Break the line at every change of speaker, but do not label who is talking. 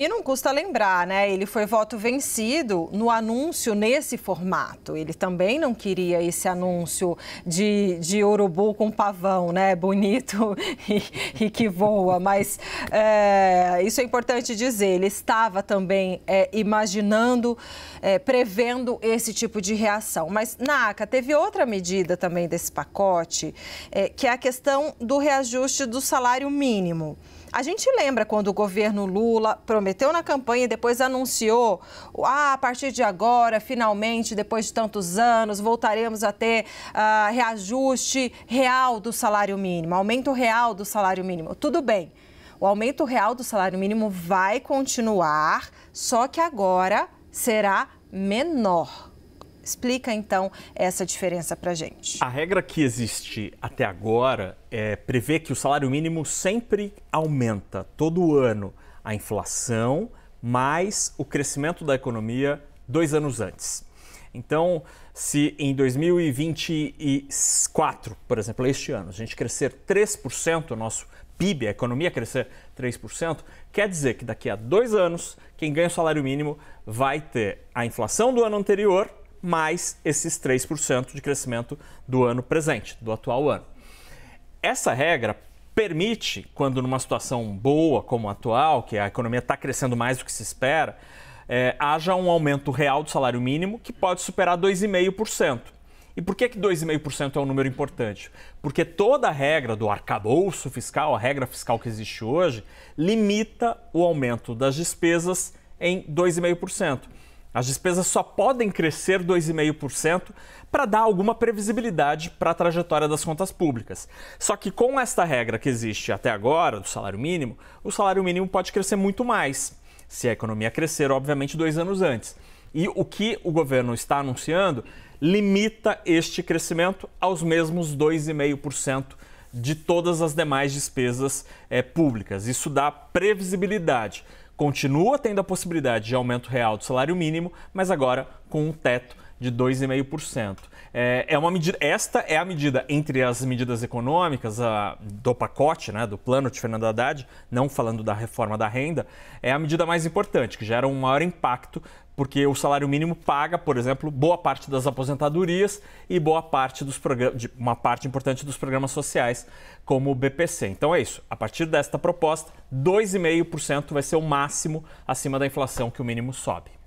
E não custa lembrar, né? Ele foi voto vencido no anúncio nesse formato. Ele também não queria esse anúncio de, de urubu com pavão, né? Bonito e, e que voa. Mas é, isso é importante dizer. Ele estava também é, imaginando, é, prevendo esse tipo de reação. Mas, NACA, teve outra medida também desse pacote, é, que é a questão do reajuste do salário mínimo. A gente lembra quando o governo Lula prometeu na campanha e depois anunciou: ah, a partir de agora, finalmente, depois de tantos anos, voltaremos a ter ah, reajuste real do salário mínimo, aumento real do salário mínimo. Tudo bem, o aumento real do salário mínimo vai continuar, só que agora será menor. Explica então essa diferença para gente.
A regra que existe até agora é, prevê que o salário mínimo sempre aumenta todo ano a inflação mais o crescimento da economia dois anos antes. Então, se em 2024, por exemplo, este ano, a gente crescer 3%, o nosso PIB, a economia crescer 3%, quer dizer que daqui a dois anos, quem ganha o salário mínimo vai ter a inflação do ano anterior mais esses 3% de crescimento do ano presente, do atual ano. Essa regra permite, quando numa situação boa como a atual, que a economia está crescendo mais do que se espera, é, haja um aumento real do salário mínimo que pode superar 2,5%. E por que, que 2,5% é um número importante? Porque toda a regra do arcabouço fiscal, a regra fiscal que existe hoje, limita o aumento das despesas em 2,5%. As despesas só podem crescer 2,5% para dar alguma previsibilidade para a trajetória das contas públicas. Só que com esta regra que existe até agora, do salário mínimo, o salário mínimo pode crescer muito mais, se a economia crescer, obviamente, dois anos antes. E o que o governo está anunciando limita este crescimento aos mesmos 2,5% de todas as demais despesas é, públicas. Isso dá previsibilidade continua tendo a possibilidade de aumento real do salário mínimo, mas agora com um teto de 2,5%. É, é uma medida, esta é a medida entre as medidas econômicas a, do pacote, né, do plano de Fernando Haddad, não falando da reforma da renda, é a medida mais importante, que gera um maior impacto porque o salário mínimo paga, por exemplo, boa parte das aposentadorias e boa parte dos programas, uma parte importante dos programas sociais, como o BPC. Então é isso. A partir desta proposta, 2,5% vai ser o máximo acima da inflação que o mínimo sobe.